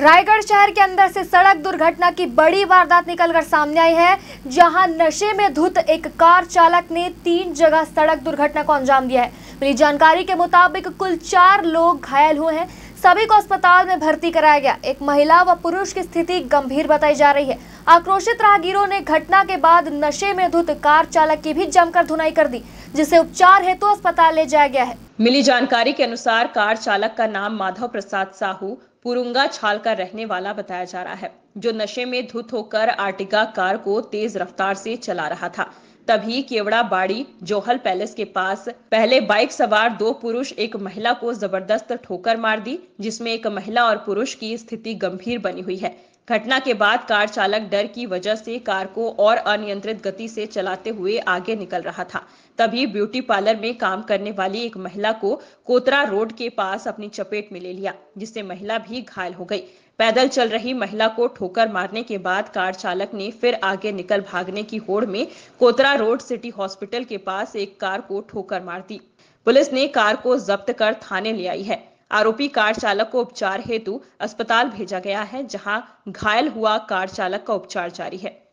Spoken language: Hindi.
रायगढ़ शहर के अंदर से सड़क दुर्घटना की बड़ी वारदात निकलकर सामने आई है जहां नशे में धुत एक कार चालक ने तीन जगह सड़क दुर्घटना को अंजाम दिया है मिली जानकारी के मुताबिक कुल चार लोग घायल हुए हैं सभी को अस्पताल में भर्ती कराया गया एक महिला व पुरुष की स्थिति गंभीर बताई जा रही है आक्रोशित राहगीरों ने घटना के बाद नशे में धुत कार चालक की भी जमकर धुनाई कर दी जिसे उपचार हेतु तो अस्पताल ले जाया गया है मिली जानकारी के अनुसार कार चालक का नाम माधव प्रसाद साहू पुरुंगा छाल का रहने वाला बताया जा रहा है जो नशे में धुत होकर आर्टिका कार को तेज रफ्तार से चला रहा था तभी केवड़ा बाड़ी जोहल पैलेस के पास पहले बाइक सवार दो पुरुष एक महिला को जबरदस्त ठोकर मार दी जिसमें एक महिला और पुरुष की स्थिति गंभीर बनी हुई है घटना के बाद कार चालक डर की वजह से कार को और अनियंत्रित गति से चलाते हुए आगे निकल रहा था तभी ब्यूटी पार्लर में काम करने वाली एक महिला को कोतरा रोड के पास अपनी चपेट में ले लिया जिससे महिला भी घायल हो गई पैदल चल रही महिला को ठोकर मारने के बाद कार चालक ने फिर आगे निकल भागने की होड़ में कोतरा रोड सिटी हॉस्पिटल के पास एक कार को ठोकर मार दी पुलिस ने कार को जब्त कर थाने ले आई है आरोपी कार चालक को उपचार हेतु अस्पताल भेजा गया है जहां घायल हुआ कार चालक का उपचार जारी है